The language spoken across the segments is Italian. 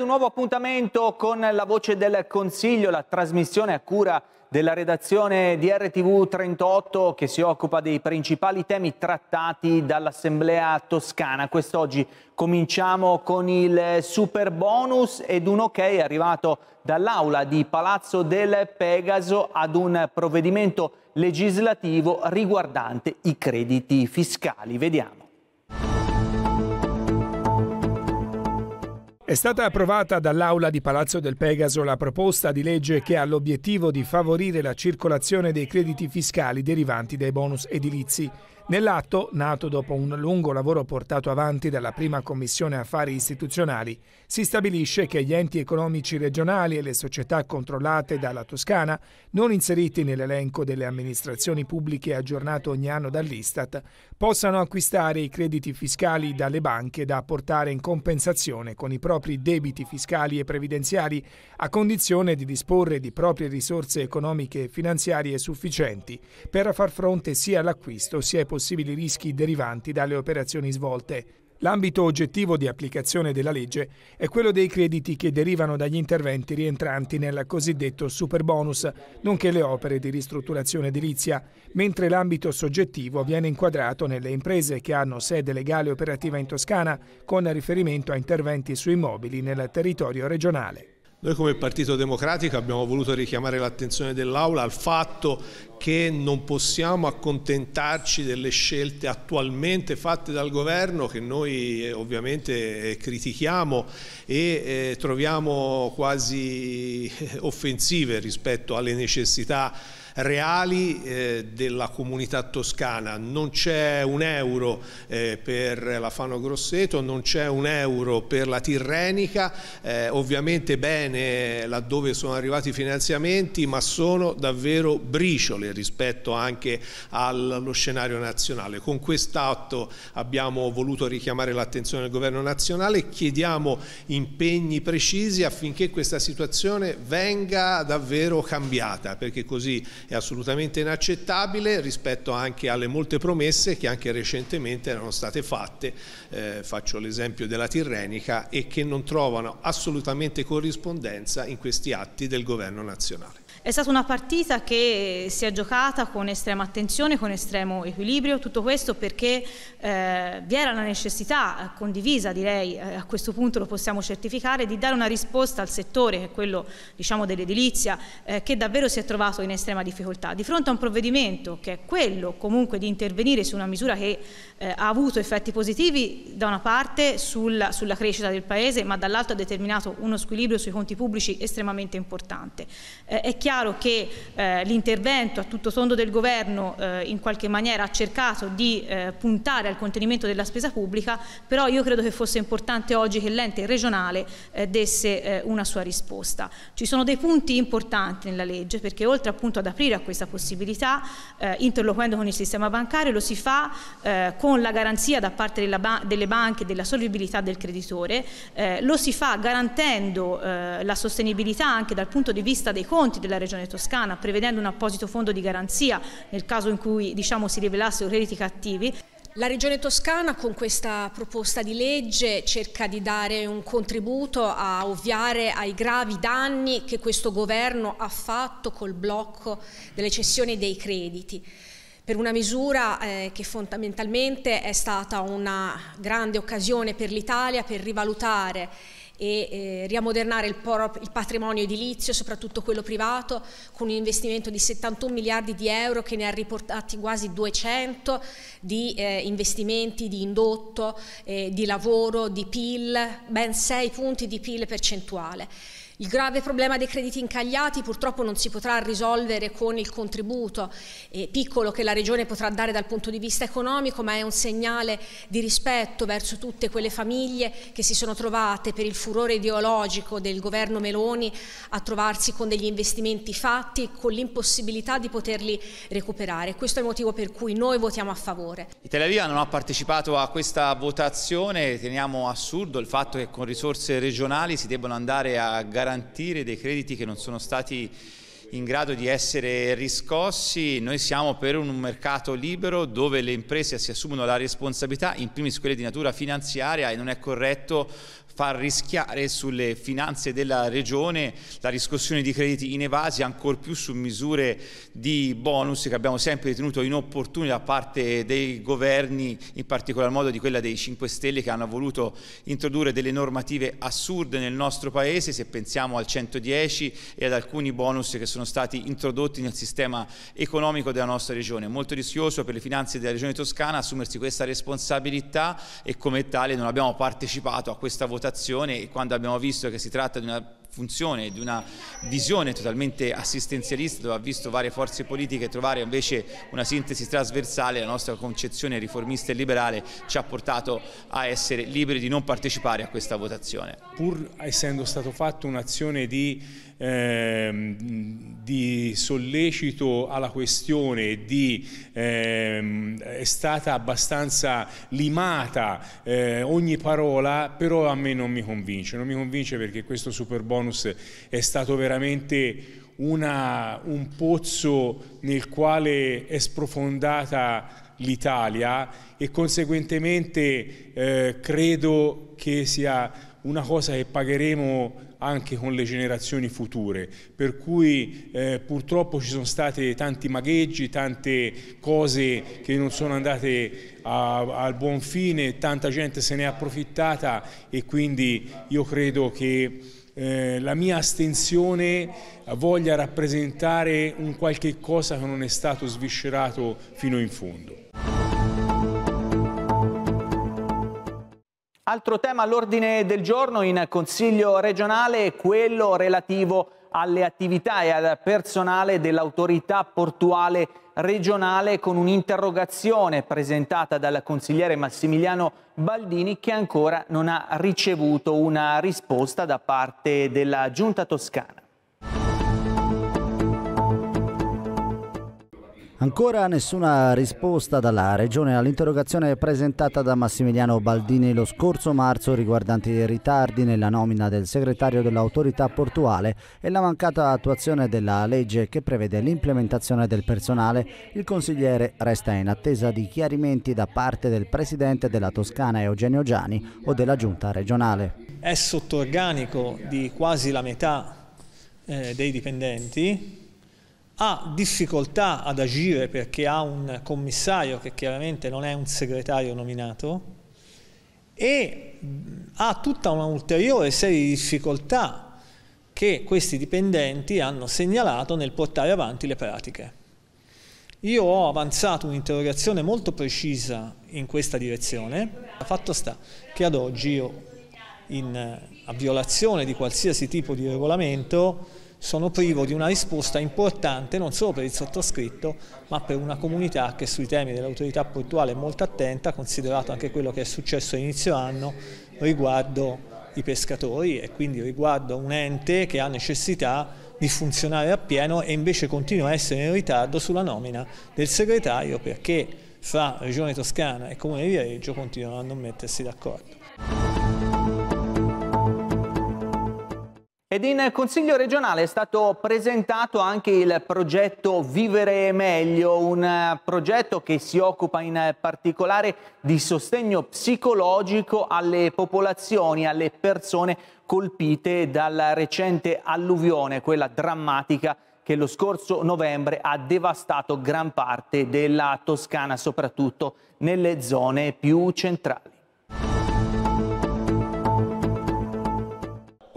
ad un nuovo appuntamento con la voce del Consiglio, la trasmissione a cura della redazione di RTV 38 che si occupa dei principali temi trattati dall'Assemblea toscana. Quest'oggi cominciamo con il super bonus ed un ok arrivato dall'aula di Palazzo del Pegaso ad un provvedimento legislativo riguardante i crediti fiscali. Vediamo. È stata approvata dall'Aula di Palazzo del Pegaso la proposta di legge che ha l'obiettivo di favorire la circolazione dei crediti fiscali derivanti dai bonus edilizi. Nell'atto, nato dopo un lungo lavoro portato avanti dalla prima Commissione Affari Istituzionali, si stabilisce che gli enti economici regionali e le società controllate dalla Toscana, non inseriti nell'elenco delle amministrazioni pubbliche aggiornato ogni anno dall'Istat, possano acquistare i crediti fiscali dalle banche da apportare in compensazione con i propri debiti fiscali e previdenziali, a condizione di disporre di proprie risorse economiche e finanziarie sufficienti per far fronte sia all'acquisto sia ai possibili possibili rischi derivanti dalle operazioni svolte. L'ambito oggettivo di applicazione della legge è quello dei crediti che derivano dagli interventi rientranti nel cosiddetto superbonus, nonché le opere di ristrutturazione edilizia, mentre l'ambito soggettivo viene inquadrato nelle imprese che hanno sede legale operativa in Toscana con riferimento a interventi su immobili nel territorio regionale. Noi come Partito Democratico abbiamo voluto richiamare l'attenzione dell'Aula al fatto che non possiamo accontentarci delle scelte attualmente fatte dal Governo che noi eh, ovviamente eh, critichiamo e eh, troviamo quasi offensive rispetto alle necessità reali eh, della comunità toscana, non c'è un euro eh, per la Fano Grosseto, non c'è un euro per la Tirrenica, eh, ovviamente bene laddove sono arrivati i finanziamenti, ma sono davvero briciole rispetto anche allo scenario nazionale. Con quest'atto abbiamo voluto richiamare l'attenzione del governo nazionale, chiediamo impegni precisi affinché questa situazione venga davvero cambiata, perché così è assolutamente inaccettabile rispetto anche alle molte promesse che anche recentemente erano state fatte, eh, faccio l'esempio della Tirrenica, e che non trovano assolutamente corrispondenza in questi atti del governo nazionale. È stata una partita che si è giocata con estrema attenzione, con estremo equilibrio, tutto questo perché eh, vi era la necessità condivisa, direi, eh, a questo punto lo possiamo certificare, di dare una risposta al settore, che è quello diciamo, dell'edilizia, eh, che davvero si è trovato in estrema difficoltà. Di fronte a un provvedimento che è quello comunque di intervenire su una misura che eh, ha avuto effetti positivi da una parte sulla, sulla crescita del Paese, ma dall'altra ha determinato uno squilibrio sui conti pubblici estremamente importante. Eh, è chiaro chiaro che eh, l'intervento a tutto sondo del governo eh, in qualche maniera ha cercato di eh, puntare al contenimento della spesa pubblica, però io credo che fosse importante oggi che l'ente regionale eh, desse eh, una sua risposta. Ci sono dei punti importanti nella legge perché oltre appunto ad aprire a questa possibilità, eh, interloquendo con il sistema bancario, lo si fa con la garanzia da parte ba delle banche della solvibilità del creditore, lo si fa garantendo la sostenibilità anche dal punto di vista dei conti della della Regione Toscana, prevedendo un apposito fondo di garanzia nel caso in cui diciamo, si rivelassero crediti cattivi. La Regione Toscana con questa proposta di legge cerca di dare un contributo a ovviare ai gravi danni che questo governo ha fatto col blocco delle cessioni dei crediti per una misura eh, che fondamentalmente è stata una grande occasione per l'Italia per rivalutare e eh, riamodernare il, il, patrimonio edilizio, soprattutto quello privato, con un investimento di 71 miliardi di euro che ne ha riportati quasi 200 di eh, investimenti di indotto, eh, di lavoro, di PIL, ben 6 punti di PIL percentuale. Il grave problema dei crediti incagliati purtroppo non si potrà risolvere con il contributo eh, piccolo che la Regione potrà dare dal punto di vista economico, ma è un segnale di rispetto verso tutte quelle famiglie che si sono trovate per il furore ideologico del governo Meloni a trovarsi con degli investimenti fatti con l'impossibilità di poterli recuperare. Questo è il motivo per cui noi votiamo a favore. Italia Viva non ha partecipato a questa votazione, teniamo assurdo il fatto che con risorse regionali si debbano andare a garantire garantire dei crediti che non sono stati in grado di essere riscossi, noi siamo per un mercato libero dove le imprese si assumono la responsabilità, in primis quelle di natura finanziaria e non è corretto far rischiare sulle finanze della Regione la riscossione di crediti inevasi ancor più su misure di bonus che abbiamo sempre ritenuto inopportune da parte dei governi, in particolar modo di quella dei 5 Stelle che hanno voluto introdurre delle normative assurde nel nostro Paese, se pensiamo al 110 e ad alcuni bonus che sono stati introdotti nel sistema economico della nostra Regione. È molto rischioso per le finanze della Regione Toscana assumersi questa responsabilità e come tale non abbiamo partecipato a questa votazione valutazione e quando abbiamo visto che si tratta di una funzione, di una visione totalmente assistenzialista dove ha visto varie forze politiche trovare invece una sintesi trasversale, la nostra concezione riformista e liberale ci ha portato a essere liberi di non partecipare a questa votazione. Pur essendo stato fatto un'azione di ehm, di sollecito alla questione di, ehm, è stata abbastanza limata eh, ogni parola, però a me non mi convince, non mi convince perché questo super bonus è stato veramente una, un pozzo nel quale è sprofondata l'Italia e conseguentemente eh, credo che sia una cosa che pagheremo anche con le generazioni future, per cui eh, purtroppo ci sono stati tanti magheggi, tante cose che non sono andate al buon fine, tanta gente se ne è approfittata e quindi io credo che eh, la mia astensione voglia rappresentare un qualche cosa che non è stato sviscerato fino in fondo. Altro tema all'ordine del giorno in Consiglio regionale è quello relativo alle attività e al personale dell'autorità portuale regionale con un'interrogazione presentata dal consigliere Massimiliano Baldini che ancora non ha ricevuto una risposta da parte della Giunta toscana. Ancora nessuna risposta dalla Regione all'interrogazione presentata da Massimiliano Baldini lo scorso marzo riguardante i ritardi nella nomina del segretario dell'autorità portuale e la mancata attuazione della legge che prevede l'implementazione del personale. Il consigliere resta in attesa di chiarimenti da parte del presidente della Toscana Eugenio Giani o della giunta regionale. È sotto organico di quasi la metà eh, dei dipendenti ha difficoltà ad agire perché ha un commissario che chiaramente non è un segretario nominato e ha tutta un'ulteriore serie di difficoltà che questi dipendenti hanno segnalato nel portare avanti le pratiche. Io ho avanzato un'interrogazione molto precisa in questa direzione, fatto sta che ad oggi io, in, eh, a violazione di qualsiasi tipo di regolamento, sono privo di una risposta importante non solo per il sottoscritto ma per una comunità che sui temi dell'autorità portuale è molto attenta considerato anche quello che è successo a inizio anno riguardo i pescatori e quindi riguardo un ente che ha necessità di funzionare appieno e invece continua a essere in ritardo sulla nomina del segretario perché fra Regione Toscana e Comune di Reggio continuano a non mettersi d'accordo. Ed in Consiglio regionale è stato presentato anche il progetto Vivere meglio, un progetto che si occupa in particolare di sostegno psicologico alle popolazioni, alle persone colpite dalla recente alluvione, quella drammatica che lo scorso novembre ha devastato gran parte della Toscana, soprattutto nelle zone più centrali.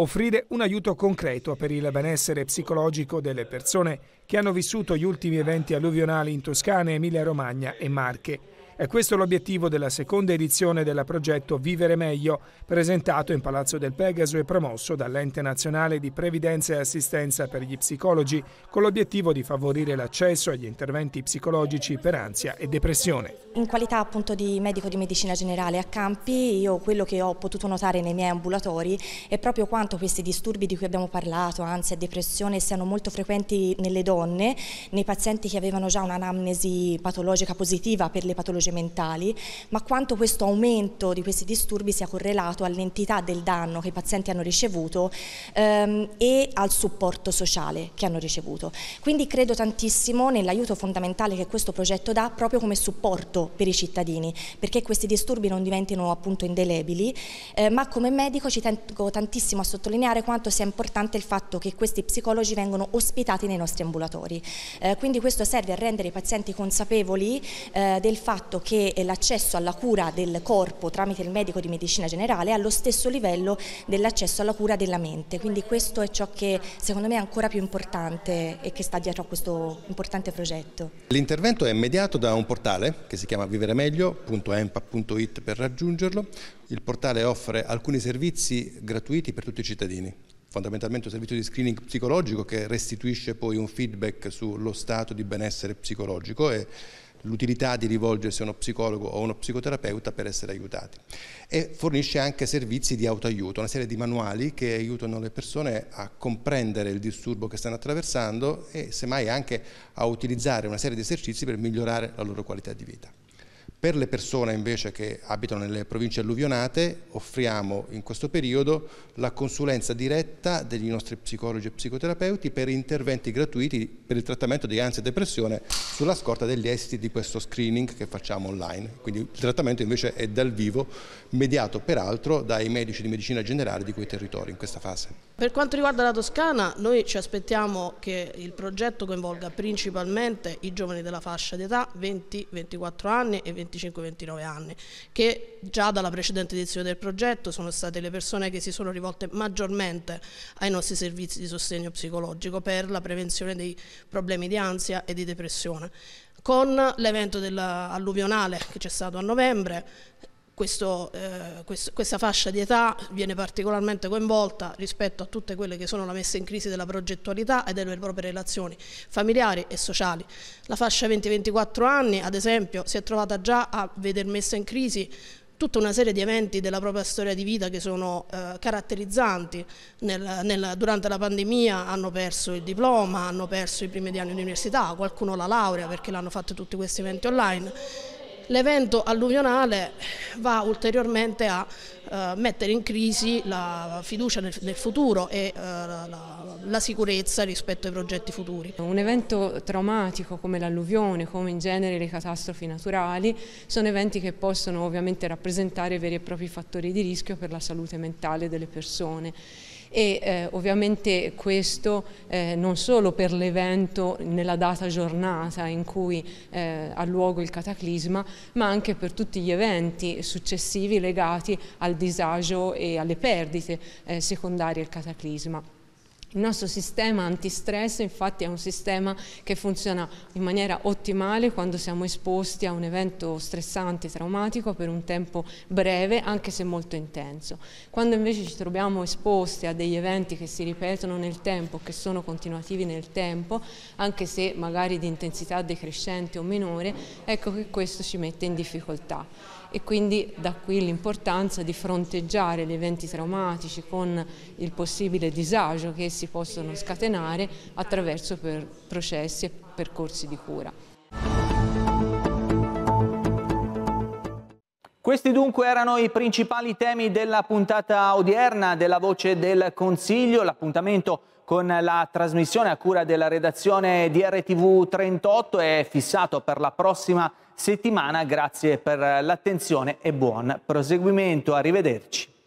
offrire un aiuto concreto per il benessere psicologico delle persone che hanno vissuto gli ultimi eventi alluvionali in Toscana, Emilia-Romagna e Marche. È questo l'obiettivo della seconda edizione del progetto Vivere Meglio, presentato in Palazzo del Pegaso e promosso dall'Ente Nazionale di Previdenza e Assistenza per gli Psicologi, con l'obiettivo di favorire l'accesso agli interventi psicologici per ansia e depressione. In qualità appunto di medico di medicina generale a Campi, io quello che ho potuto notare nei miei ambulatori è proprio quanto questi disturbi di cui abbiamo parlato, ansia e depressione, siano molto frequenti nelle donne donne, nei pazienti che avevano già un'anamnesi patologica positiva per le patologie mentali, ma quanto questo aumento di questi disturbi sia correlato all'entità del danno che i pazienti hanno ricevuto ehm, e al supporto sociale che hanno ricevuto. Quindi credo tantissimo nell'aiuto fondamentale che questo progetto dà proprio come supporto per i cittadini, perché questi disturbi non diventino appunto indelebili, eh, ma come medico ci tengo tantissimo a sottolineare quanto sia importante il fatto che questi psicologi vengano ospitati nei nostri ambulatori laboratori. Eh, quindi questo serve a rendere i pazienti consapevoli eh, del fatto che eh, l'accesso alla cura del corpo tramite il medico di medicina generale è allo stesso livello dell'accesso alla cura della mente, quindi questo è ciò che secondo me è ancora più importante e che sta dietro a questo importante progetto. L'intervento è mediato da un portale che si chiama viveremeglio.empa.it per raggiungerlo, il portale offre alcuni servizi gratuiti per tutti i cittadini fondamentalmente un servizio di screening psicologico che restituisce poi un feedback sullo stato di benessere psicologico e l'utilità di rivolgersi a uno psicologo o a uno psicoterapeuta per essere aiutati e fornisce anche servizi di autoaiuto, una serie di manuali che aiutano le persone a comprendere il disturbo che stanno attraversando e semmai anche a utilizzare una serie di esercizi per migliorare la loro qualità di vita. Per le persone invece che abitano nelle province alluvionate offriamo in questo periodo la consulenza diretta degli nostri psicologi e psicoterapeuti per interventi gratuiti per il trattamento di ansia e depressione sulla scorta degli esiti di questo screening che facciamo online. Quindi il trattamento invece è dal vivo, mediato peraltro dai medici di medicina generale di quei territori in questa fase. Per quanto riguarda la Toscana, noi ci aspettiamo che il progetto coinvolga principalmente i giovani della fascia d'età 20-24 anni e 24 25-29 anni, che già dalla precedente edizione del progetto sono state le persone che si sono rivolte maggiormente ai nostri servizi di sostegno psicologico per la prevenzione dei problemi di ansia e di depressione. Con l'evento alluvionale che c'è stato a novembre questo, eh, quest questa fascia di età viene particolarmente coinvolta rispetto a tutte quelle che sono la messa in crisi della progettualità e delle proprie relazioni familiari e sociali. La fascia 20-24 anni, ad esempio, si è trovata già a veder messa in crisi tutta una serie di eventi della propria storia di vita che sono eh, caratterizzanti. Nel, nel, durante la pandemia hanno perso il diploma, hanno perso i primi anni di università, qualcuno la laurea perché l'hanno fatto tutti questi eventi online L'evento alluvionale va ulteriormente a eh, mettere in crisi la fiducia nel, nel futuro e eh, la, la, sicurezza rispetto ai progetti futuri. Un evento traumatico come l'alluvione, come in genere le catastrofi naturali, sono eventi che possono ovviamente rappresentare veri e propri fattori di rischio per la salute mentale delle persone e eh, ovviamente questo eh, non solo per l'evento nella data giornata in cui eh, ha luogo il cataclisma, ma anche per tutti gli eventi successivi legati al disagio e alle perdite eh, secondarie al cataclisma. Il nostro sistema antistress infatti è un sistema che funziona in maniera ottimale quando siamo esposti a un evento stressante, traumatico per un tempo breve anche se molto intenso. Quando invece ci troviamo esposti a degli eventi che si ripetono nel tempo, che sono continuativi nel tempo, anche se magari di intensità decrescente o minore, ecco che questo ci mette in difficoltà e quindi da qui l'importanza di fronteggiare gli eventi traumatici con il possibile disagio che si possono scatenare attraverso processi e percorsi di cura. Questi dunque erano i principali temi della puntata odierna della Voce del Consiglio, l'appuntamento con la trasmissione a cura della redazione di RTV 38 è fissato per la prossima settimana settimana. Grazie per l'attenzione e buon proseguimento. Arrivederci.